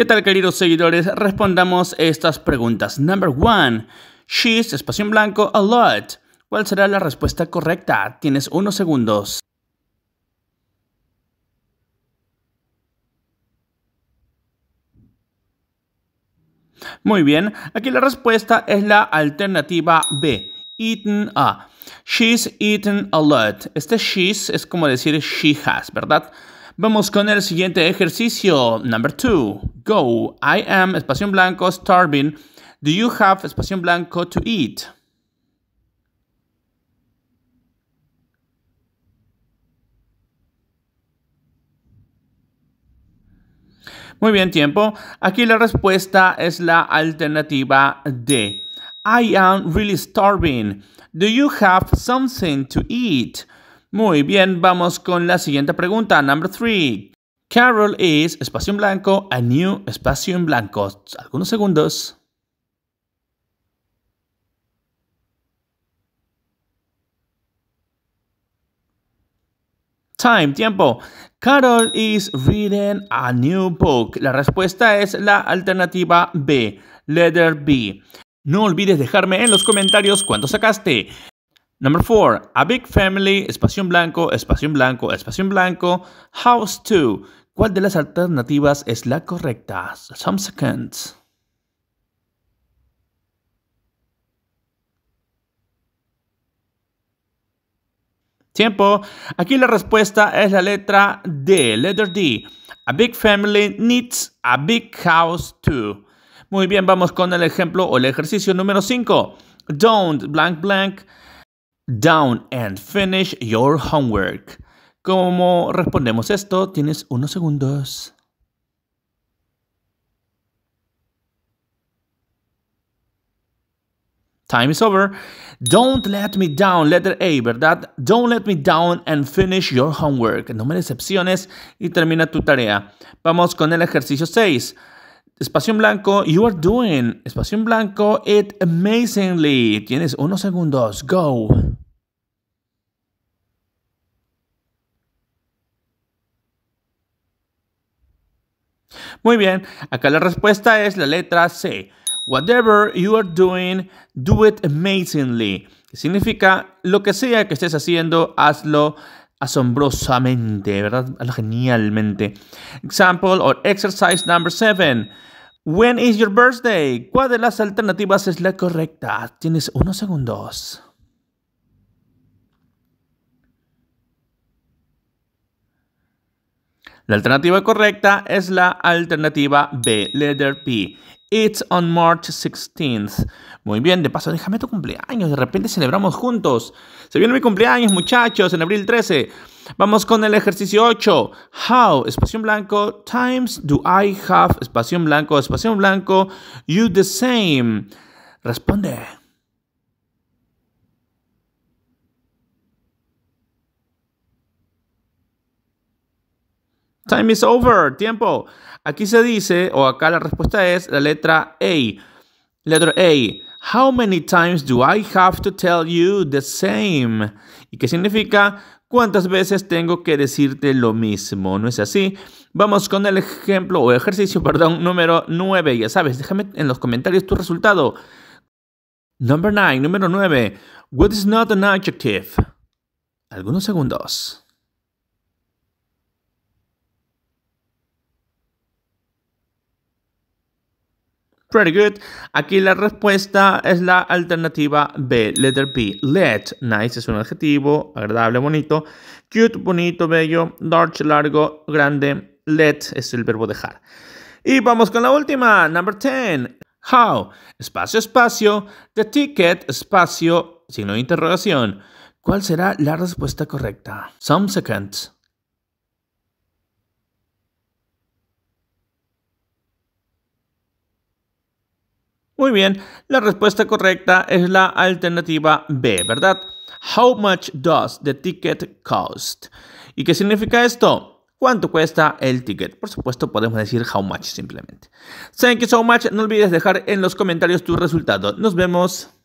¿Qué tal, queridos seguidores? Respondamos estas preguntas. Number one, she's, espacio en blanco, a lot. ¿Cuál será la respuesta correcta? Tienes unos segundos. Muy bien, aquí la respuesta es la alternativa B, eaten a. She's eaten a lot. Este she's es como decir she has, ¿verdad? Vamos con el siguiente ejercicio. Number two. Go. I am, espacio blanco, starving. Do you have, espacio blanco, to eat? Muy bien, tiempo. Aquí la respuesta es la alternativa D. I am really starving. Do you have something to eat? Muy bien, vamos con la siguiente pregunta, number 3. Carol is, espacio en blanco, a new, espacio en blanco. Algunos segundos. Time, tiempo. Carol is reading a new book. La respuesta es la alternativa B, letter B. No olvides dejarme en los comentarios cuándo sacaste. Number four, a big family, espacio en blanco, espacio en blanco, espacio en blanco, house two. ¿Cuál de las alternativas es la correcta? Some seconds. Tiempo. Aquí la respuesta es la letra D, letter D. A big family needs a big house too. Muy bien, vamos con el ejemplo o el ejercicio número 5. Don't blank blank Down and finish your homework. ¿Cómo respondemos esto? Tienes unos segundos. Time is over. Don't let me down, letter A, ¿verdad? Don't let me down and finish your homework. No me decepciones y termina tu tarea. Vamos con el ejercicio 6. Espacio en blanco, you are doing. Espacio en blanco, it amazingly. Tienes unos segundos. Go. Muy bien, acá la respuesta es la letra C. Whatever you are doing, do it amazingly. Significa lo que sea que estés haciendo, hazlo asombrosamente, ¿verdad? Hazlo genialmente. Example or exercise number seven. When is your birthday? ¿Cuál de las alternativas es la correcta? Tienes unos segundos. La alternativa correcta es la alternativa B, letter P. It's on March 16th. Muy bien, de paso, déjame tu cumpleaños. De repente celebramos juntos. Se viene mi cumpleaños, muchachos, en abril 13. Vamos con el ejercicio 8. How, espacio en blanco, times do I have, espacio en blanco, espacio en blanco, you the same. Responde. Time is over, tiempo. Aquí se dice, o acá la respuesta es la letra A. Letra A. How many times do I have to tell you the same? ¿Y qué significa? ¿Cuántas veces tengo que decirte lo mismo? ¿No es así? Vamos con el ejemplo o ejercicio, perdón, número 9. Ya sabes, déjame en los comentarios tu resultado. Number 9, número 9. What is not an adjective? Algunos segundos. Pretty good. Aquí la respuesta es la alternativa B, letter B, Let, nice es un adjetivo, agradable, bonito. Cute, bonito, bello. Large, largo, grande. Let es el verbo dejar. Y vamos con la última, number 10. How, espacio, espacio. The ticket, espacio, signo de interrogación. ¿Cuál será la respuesta correcta? Some seconds. Muy bien, la respuesta correcta es la alternativa B, ¿verdad? How much does the ticket cost? ¿Y qué significa esto? ¿Cuánto cuesta el ticket? Por supuesto, podemos decir how much simplemente. Thank you so much. No olvides dejar en los comentarios tu resultado. Nos vemos.